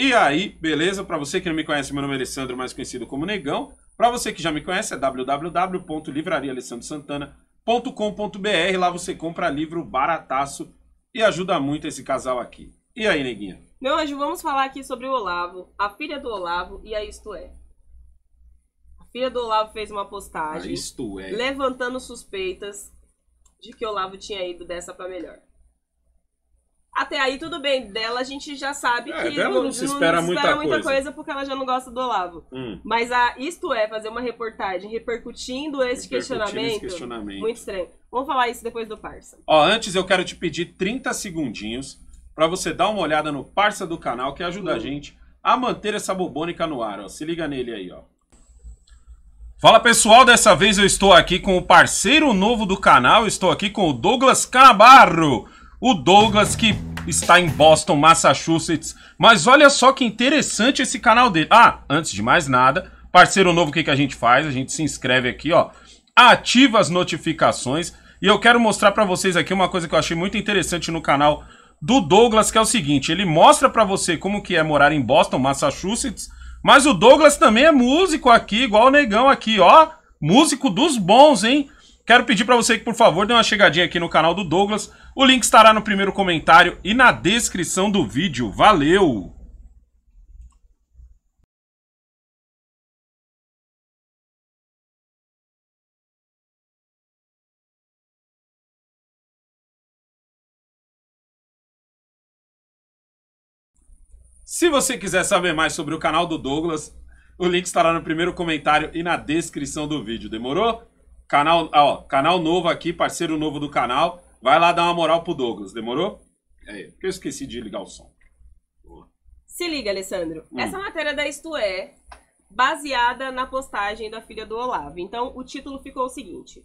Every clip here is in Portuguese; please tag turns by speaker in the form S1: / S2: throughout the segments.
S1: E aí, beleza? Para você que não me conhece, meu nome é Alessandro, mais conhecido como Negão. Para você que já me conhece, é www.livrariaalessandrosantana.com.br. Lá você compra livro barataço e ajuda muito esse casal aqui. E aí, Neguinha?
S2: Meu anjo, vamos falar aqui sobre o Olavo, a filha do Olavo e a Isto É. A filha do Olavo fez uma postagem a isto é. levantando suspeitas de que Olavo tinha ido dessa para melhor. Até aí tudo bem, dela a gente já sabe é, que dela não, não se espera, não muita, espera muita coisa. porque ela já não gosta do Olavo. Hum. Mas a, isto é, fazer uma reportagem repercutindo esse, repercutindo questionamento, esse questionamento, muito estranho. Vamos falar isso depois do Parça.
S1: Ó, antes eu quero te pedir 30 segundinhos para você dar uma olhada no Parça do canal que ajuda hum. a gente a manter essa bobônica no ar. Ó. Se liga nele aí, ó. Fala pessoal, dessa vez eu estou aqui com o parceiro novo do canal, estou aqui com o Douglas Cabarro. O Douglas que está em Boston, Massachusetts. Mas olha só que interessante esse canal dele. Ah, antes de mais nada, parceiro novo, o que, que a gente faz? A gente se inscreve aqui, ó, ativa as notificações. E eu quero mostrar para vocês aqui uma coisa que eu achei muito interessante no canal do Douglas, que é o seguinte, ele mostra para você como que é morar em Boston, Massachusetts, mas o Douglas também é músico aqui, igual o Negão aqui, ó, músico dos bons, hein? Quero pedir para você que, por favor, dê uma chegadinha aqui no canal do Douglas, o link estará no primeiro comentário e na descrição do vídeo. Valeu! Se você quiser saber mais sobre o canal do Douglas, o link estará no primeiro comentário e na descrição do vídeo. Demorou? Canal, ó, canal novo aqui, parceiro novo do canal. Vai lá dar uma moral pro Douglas, demorou? É, porque eu esqueci de ligar o som.
S2: Boa. Se liga, Alessandro. Hum. Essa matéria da Isto É, baseada na postagem da filha do Olavo. Então, o título ficou o seguinte: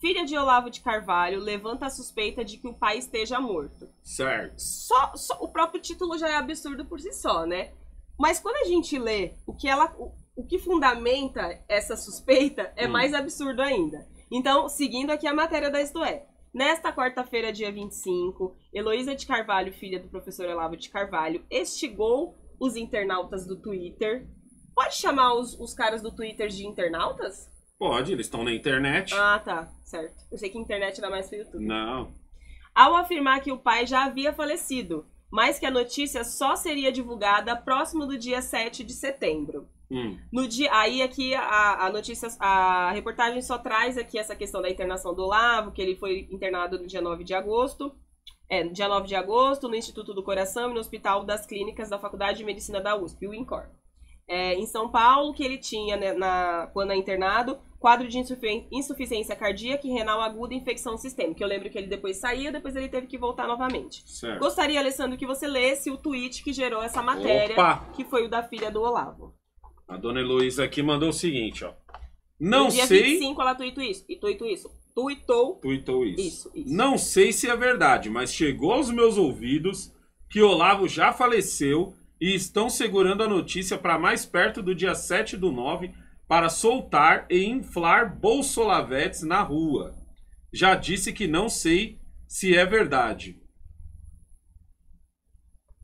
S2: Filha de Olavo de Carvalho levanta a suspeita de que o pai esteja morto. Certo. Só, só o próprio título já é absurdo por si só, né? Mas quando a gente lê o que ela, o, o que fundamenta essa suspeita, é hum. mais absurdo ainda. Então, seguindo aqui a matéria da Isto É. Nesta quarta-feira, dia 25, Heloísa de Carvalho, filha do professor Olavo de Carvalho, estigou os internautas do Twitter. Pode chamar os, os caras do Twitter de internautas?
S1: Pode, eles estão na internet. Ah,
S2: tá, certo. Eu sei que internet dá mais pro YouTube. Não. Ao afirmar que o pai já havia falecido, mas que a notícia só seria divulgada próximo do dia 7 de setembro. Hum. No dia, aí aqui é a, a notícia, a reportagem só traz aqui essa questão da internação do Olavo, que ele foi internado no dia 9 de agosto. É, dia 9 de agosto, no Instituto do Coração e no Hospital das Clínicas da Faculdade de Medicina da USP, o INCOR. É, em São Paulo, que ele tinha, né, na, quando é internado, quadro de insufi insuficiência cardíaca e renal aguda e infecção sistêmica. Eu lembro que ele depois saiu, depois ele teve que voltar novamente. Certo. Gostaria, Alessandro, que você lesse o tweet que gerou essa matéria, Opa! que foi o da filha do Olavo.
S1: A dona Heloísa aqui mandou o seguinte, ó. Não sei. dia sei.
S2: 25 ela tuitou isso. E tuitou isso. Tuitou.
S1: Tuitou isso. Isso, isso. Não sei se é verdade, mas chegou aos meus ouvidos que Olavo já faleceu e estão segurando a notícia para mais perto do dia 7 do 9 para soltar e inflar bolsolavetes na rua. Já disse que não sei se é verdade.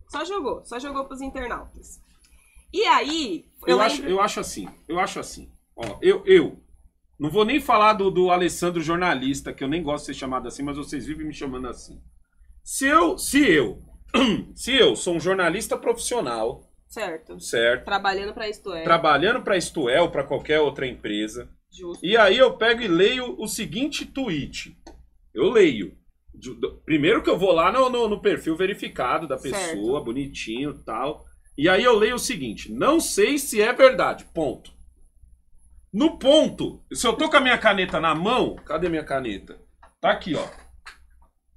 S2: Só jogou, só jogou para os internautas. E aí. Eu, eu acho, eu
S1: acho assim, eu acho assim. Ó, eu, eu não vou nem falar do, do Alessandro jornalista, que eu nem gosto de ser chamado assim, mas vocês vivem me chamando assim. Se eu, se eu, se eu sou um jornalista profissional, Certo. Certo.
S2: Trabalhando para a é.
S1: Trabalhando para a é ou para qualquer outra empresa. Justo. E aí eu pego e leio o seguinte tweet. Eu leio. Primeiro que eu vou lá no, no, no perfil verificado da pessoa, certo. bonitinho tal. E aí eu leio o seguinte: não sei se é verdade. Ponto. No ponto, se eu tô com a minha caneta na mão, cadê minha caneta? Tá aqui, ó.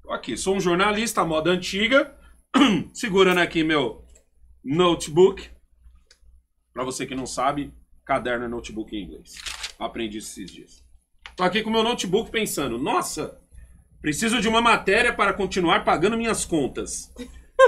S1: Tô aqui, sou um jornalista, moda antiga, segurando aqui meu notebook. Para você que não sabe, caderno é notebook em inglês. Aprendi esses dias. Tô aqui com meu notebook pensando, nossa, preciso de uma matéria para continuar pagando minhas contas.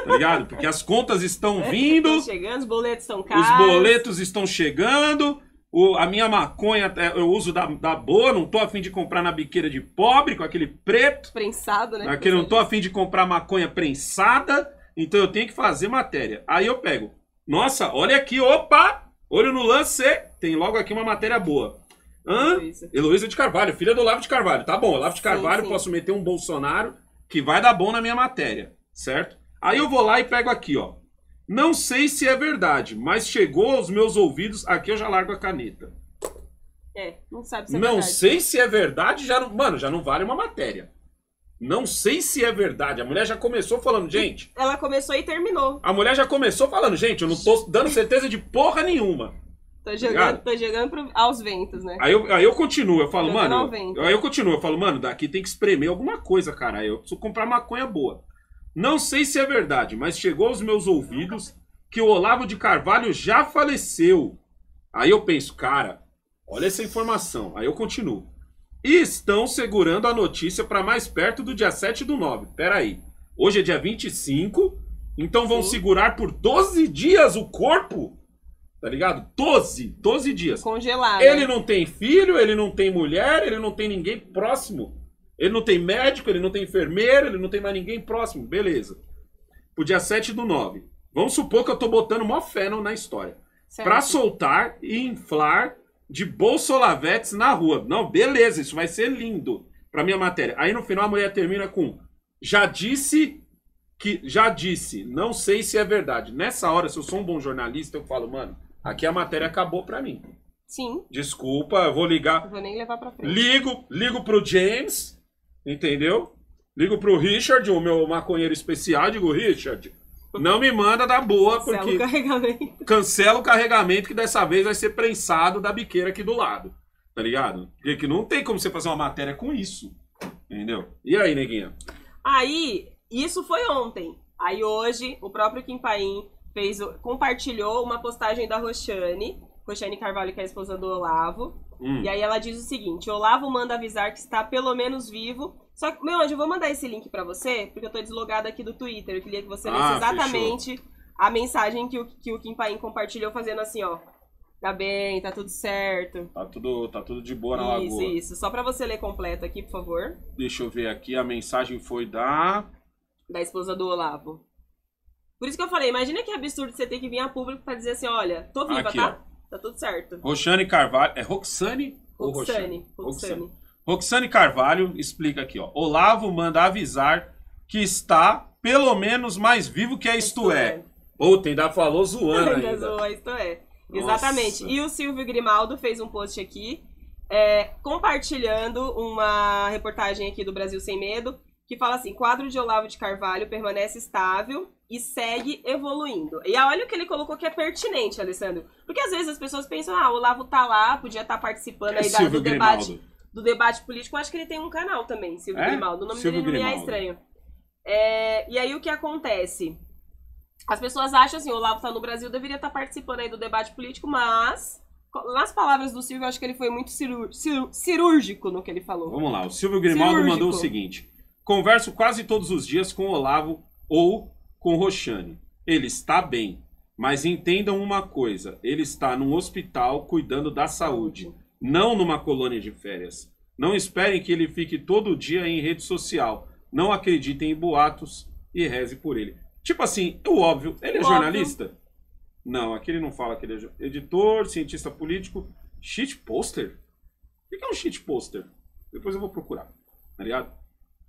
S1: Tá ligado? Porque as contas estão vindo. Estão
S2: chegando, os boletos estão caros. Os boletos
S1: estão chegando. O, a minha maconha é, eu uso da, da boa, não tô afim de comprar na biqueira de pobre, com aquele preto.
S2: Prensado, né? Aquele, não
S1: tô afim de comprar maconha prensada, então eu tenho que fazer matéria. Aí eu pego. Nossa, olha aqui, opa! Olho no lance, tem logo aqui uma matéria boa. Hã? Heloísa de Carvalho, filha do Olavo de Carvalho. Tá bom, Olavo de Carvalho, sim, sim. posso meter um Bolsonaro que vai dar bom na minha matéria, certo? Aí eu vou lá e pego aqui, ó. Não sei se é verdade, mas chegou aos meus ouvidos, aqui eu já largo a caneta.
S2: É, não sabe se é Não verdade.
S1: sei se é verdade, já não, mano, já não vale uma matéria. Não sei se é verdade. A mulher já começou falando, gente.
S2: Ela começou e terminou.
S1: A mulher já começou falando, gente, eu não tô dando certeza de porra nenhuma.
S2: Tô tá tá jogando, tá tô jogando pro, aos ventos, né? Aí eu,
S1: aí eu continuo, eu falo, mano. vento. aí eu continuo, eu falo, mano, daqui tem que espremer alguma coisa, cara. Eu preciso comprar maconha boa. Não sei se é verdade, mas chegou aos meus ouvidos que o Olavo de Carvalho já faleceu. Aí eu penso, cara, olha essa informação. Aí eu continuo. E estão segurando a notícia para mais perto do dia 7 do 9. Peraí. Hoje é dia 25, então vão Sim. segurar por 12 dias o corpo? Tá ligado? 12, 12 dias. Congelado. Ele né? não tem filho, ele não tem mulher, ele não tem ninguém próximo. Ele não tem médico, ele não tem enfermeiro, ele não tem mais ninguém próximo. Beleza. Pro dia 7 do 9. Vamos supor que eu tô botando mó fé na história. Para soltar e inflar de bolsolavetes na rua. Não, beleza, isso vai ser lindo para minha matéria. Aí no final a mulher termina com já disse que já disse, não sei se é verdade. Nessa hora, se eu sou um bom jornalista, eu falo, mano, aqui a matéria acabou para mim. Sim. Desculpa, eu vou ligar. Não
S2: vou nem levar para frente.
S1: Ligo, ligo pro James, Entendeu? Ligo pro Richard, o meu maconheiro especial, digo, Richard, não me manda da boa, cancela porque. Cancela o
S2: carregamento.
S1: Cancela o carregamento, que dessa vez vai ser prensado da biqueira aqui do lado. Tá ligado? Porque não tem como você fazer uma matéria com isso. Entendeu? E aí, neguinha?
S2: Aí, isso foi ontem. Aí hoje, o próprio Kim Paim fez, compartilhou uma postagem da Roxane, Roxane Carvalho, que é a esposa do Olavo, Hum. E aí ela diz o seguinte: Olavo manda avisar que está pelo menos vivo. Só que, meu anjo, eu vou mandar esse link para você, porque eu tô deslogada aqui do Twitter. Eu queria que você ah, lesse exatamente fechou. a mensagem que o, que o Kim Paim compartilhou, fazendo assim, ó. Tá bem, tá tudo certo. Tá tudo, tá tudo de boa na isso, lagoa. Isso, isso. Só para você ler completo aqui, por favor.
S1: Deixa eu ver aqui. A mensagem foi da.
S2: Da esposa do Olavo. Por isso que eu falei, imagina que absurdo você ter que vir a público para dizer assim, olha, tô viva, aqui, tá? Ó. Tá tudo certo.
S1: Roxane Carvalho. É Roxane? Roxane. Roxane. Roxane. Carvalho explica aqui, ó. Olavo manda avisar que está pelo menos mais vivo que a Isto, É. é. Puta, ainda falou zoando ainda. zoa,
S2: Isto É. Exatamente. E o Silvio Grimaldo fez um post aqui, é, compartilhando uma reportagem aqui do Brasil Sem Medo, que fala assim: quadro de Olavo de Carvalho permanece estável e segue evoluindo. E olha o que ele colocou que é pertinente, Alessandro. Porque às vezes as pessoas pensam, ah, o Olavo tá lá, podia estar tá participando é aí do debate do debate político. Eu acho que ele tem um canal também, Silvio é? Grimaldo. O nome Silvio dele não é estranho. É, e aí o que acontece? As pessoas acham assim, o Olavo tá no Brasil, deveria estar tá participando aí do debate político, mas nas palavras do Silvio, eu acho que ele foi muito cirúrgico no que ele falou. Vamos lá, o
S1: Silvio Grimaldo cirúrgico. mandou o seguinte: converso quase todos os dias com o Olavo ou com Roxane. Ele está bem, mas entendam uma coisa: ele está num hospital cuidando da saúde, não numa colônia de férias. Não esperem que ele fique todo dia em rede social. Não acreditem em boatos e reze por ele. Tipo assim, o óbvio, ele é jornalista? Não, aqui ele não fala que ele é editor, cientista político, shit poster. O que é um shit poster? Depois eu vou procurar, tá ligado?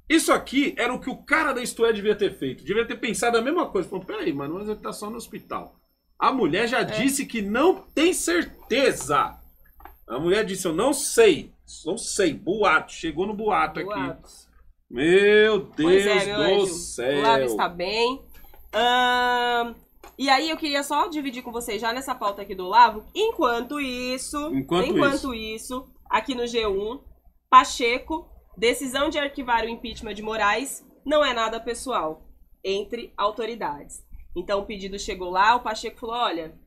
S1: Isso aqui era o que o cara da Isto é devia ter feito. Devia ter pensado a mesma coisa. Falou, peraí, mano, mas ele tá só no hospital. A mulher já é. disse que não tem certeza. A mulher disse, eu não sei. Não sei, boato. Chegou no boato, boato. aqui. Meu é, Deus é, meu do anjo. céu. O Lavo está
S2: bem. Hum, e aí eu queria só dividir com vocês já nessa pauta aqui do Lavo. Enquanto isso, enquanto, enquanto isso. isso, aqui no G1, Pacheco Decisão de arquivar o impeachment de Moraes não é nada pessoal entre autoridades. Então o pedido chegou lá, o Pacheco falou: olha,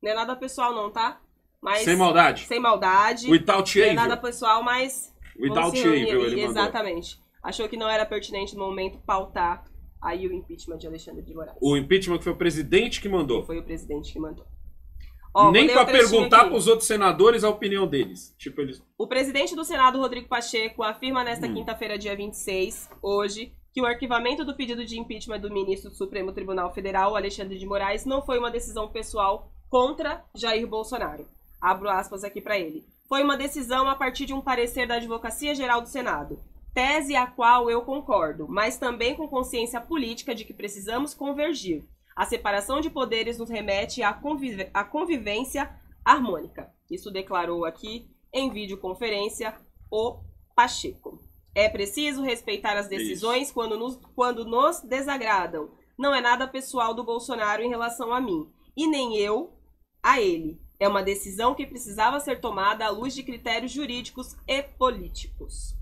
S2: não é nada pessoal, não, tá? Mas, sem maldade. Sem maldade. Without não é nada pessoal, mas. Without evil, ele Exatamente. Mandou. Achou que não era pertinente no momento pautar aí o impeachment de Alexandre de Moraes.
S1: O impeachment que foi o presidente que mandou. Foi o presidente que mandou.
S2: Ó, Nem para perguntar
S1: para os outros senadores a opinião deles. Tipo, eles...
S2: O presidente do Senado, Rodrigo Pacheco, afirma nesta hum. quinta-feira, dia 26, hoje, que o arquivamento do pedido de impeachment do ministro do Supremo Tribunal Federal, Alexandre de Moraes, não foi uma decisão pessoal contra Jair Bolsonaro. Abro aspas aqui para ele. Foi uma decisão a partir de um parecer da Advocacia Geral do Senado, tese a qual eu concordo, mas também com consciência política de que precisamos convergir. A separação de poderes nos remete à, conviv à convivência harmônica. Isso declarou aqui em videoconferência o Pacheco. É preciso respeitar as decisões quando nos, quando nos desagradam. Não é nada pessoal do Bolsonaro em relação a mim. E nem eu a ele. É uma decisão que precisava ser tomada à luz de critérios jurídicos e políticos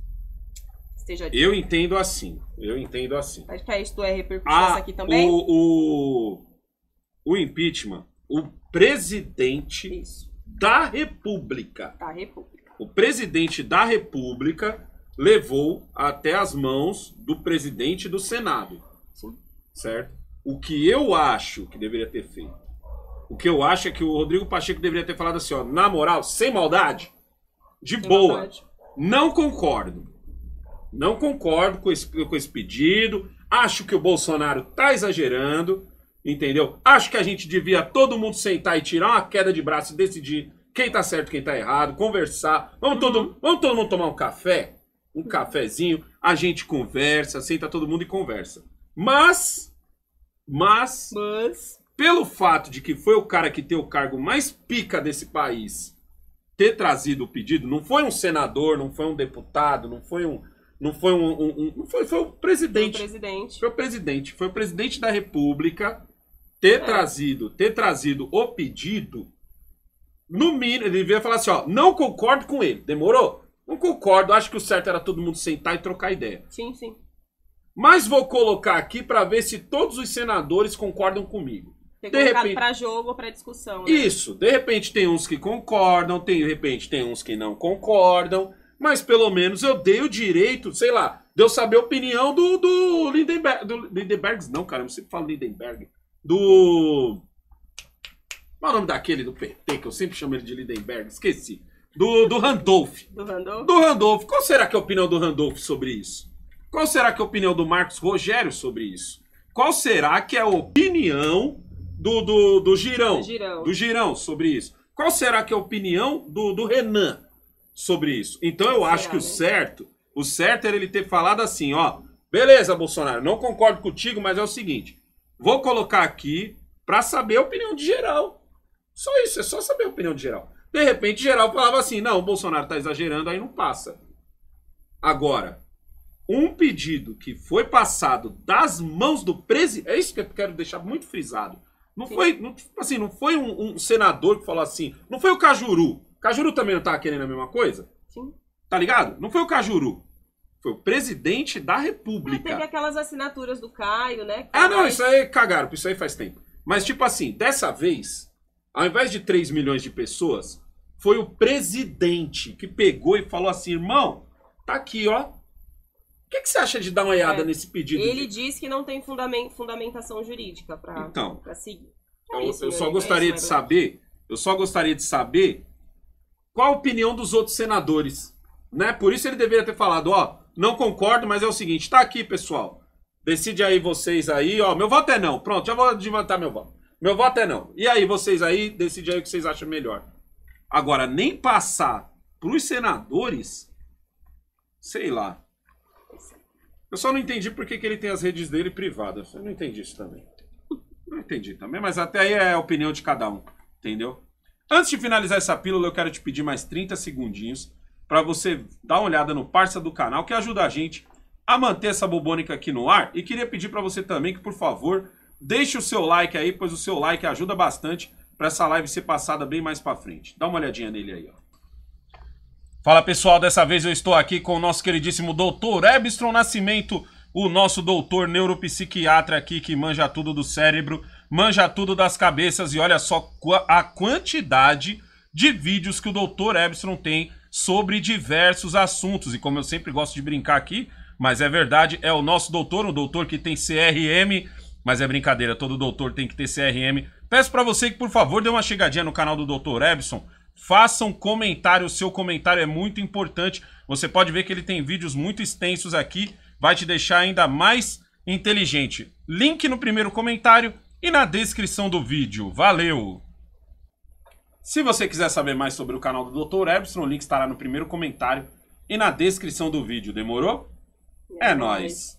S2: seja dito. Eu
S1: entendo assim. Eu entendo assim.
S2: Mas a isso é repercussão ah, aqui também? O,
S1: o, o, impeachment, o presidente isso. da República. Da República. O presidente da República levou até as mãos do presidente do Senado. Sim. Certo? O que eu acho que deveria ter feito. O que eu acho é que o Rodrigo Pacheco deveria ter falado assim, ó, na moral, sem maldade, de sem boa. Maldade. Não concordo não concordo com esse, com esse pedido, acho que o Bolsonaro tá exagerando, entendeu? Acho que a gente devia todo mundo sentar e tirar uma queda de braço e decidir quem tá certo, quem tá errado, conversar. Vamos todo, uhum. vamos todo mundo tomar um café, um cafezinho, a gente conversa, senta todo mundo e conversa. Mas, mas, mas, pelo fato de que foi o cara que tem o cargo mais pica desse país ter trazido o pedido, não foi um senador, não foi um deputado, não foi um não foi um. um, um foi, foi o presidente. Foi o presidente. Foi o presidente. Foi o presidente da República ter é. trazido, ter trazido o pedido. No mínimo, ele devia falar assim, ó, não concordo com ele. Demorou? Não concordo, acho que o certo era todo mundo sentar e trocar ideia. Sim, sim. Mas vou colocar aqui para ver se todos os senadores concordam comigo.
S2: de repente para jogo, para discussão. Né? Isso,
S1: de repente tem uns que concordam, tem de repente tem uns que não concordam mas pelo menos eu dei o direito, sei lá, de eu saber a opinião do, do Lindenberg. Do Lindenberg, não, cara, eu sempre falo Lindenberg. Do. Qual é o nome daquele do PT, que eu sempre chamo ele de Lindenberg? Esqueci. Do, do Randolph.
S2: Do Randolph? Do
S1: Randolph. Qual será que é a opinião do Randolph sobre isso? Qual será que é a opinião do Marcos Rogério sobre isso? Qual será que é a opinião do, do, do Girão? Do Girão. Do Girão sobre isso. Qual será que é a opinião do, do Renan? sobre isso. Então eu acho que o certo, o certo era ele ter falado assim, ó, beleza, Bolsonaro, não concordo contigo, mas é o seguinte, vou colocar aqui para saber a opinião de geral. Só isso, é só saber a opinião de geral. De repente, geral falava assim: "Não, o Bolsonaro tá exagerando, aí não passa". Agora, um pedido que foi passado das mãos do presidente, é isso que eu quero deixar muito frisado. Não Sim. foi, não, tipo assim, não foi um, um senador que falou assim, não foi o Cajuru, Cajuru também não estava tá querendo a mesma coisa? Sim. Tá ligado? Não foi o Cajuru. Foi o presidente da ah, República. É, teve
S2: aquelas assinaturas do Caio, né? Ah, não,
S1: isso aí cagaram, isso aí faz tempo. Mas, tipo assim, dessa vez, ao invés de 3 milhões de pessoas, foi o presidente que pegou e falou assim: irmão, tá aqui, ó. O que, que você acha de dar uma olhada é. nesse pedido? Ele
S2: de... diz que não tem fundamento, fundamentação jurídica para então, seguir. É eu, isso, eu só né? é gostaria né, de
S1: saber. Eu só gostaria de saber qual a opinião dos outros senadores. Né? Por isso ele deveria ter falado, ó, não concordo, mas é o seguinte, tá aqui, pessoal. Decide aí vocês aí, ó, meu voto é não. Pronto, já vou adiantar meu voto. Meu voto é não. E aí, vocês aí, decide aí o que vocês acham melhor. Agora, nem passar pros senadores, sei lá. Eu só não entendi por que, que ele tem as redes dele privadas. Eu não entendi isso também. Não entendi também, mas até aí é a opinião de cada um, entendeu? Antes de finalizar essa pílula, eu quero te pedir mais 30 segundinhos para você dar uma olhada no parça do canal que ajuda a gente a manter essa bubônica aqui no ar. E queria pedir para você também que, por favor, deixe o seu like aí, pois o seu like ajuda bastante para essa live ser passada bem mais para frente. Dá uma olhadinha nele aí, ó. Fala pessoal, dessa vez eu estou aqui com o nosso queridíssimo doutor Ebstron Nascimento, o nosso doutor neuropsiquiatra aqui que manja tudo do cérebro manja tudo das cabeças e olha só a quantidade de vídeos que o Dr. Ebson tem sobre diversos assuntos. E como eu sempre gosto de brincar aqui, mas é verdade, é o nosso doutor, um doutor que tem CRM, mas é brincadeira, todo doutor tem que ter CRM. Peço para você que, por favor, dê uma chegadinha no canal do Dr. Ebson, faça um comentário, o seu comentário é muito importante. Você pode ver que ele tem vídeos muito extensos aqui, vai te deixar ainda mais inteligente. Link no primeiro comentário e na descrição do vídeo. Valeu! Se você quiser saber mais sobre o canal do Dr. Ebson, o link estará no primeiro comentário e na descrição do vídeo. Demorou? É, é nóis! nóis.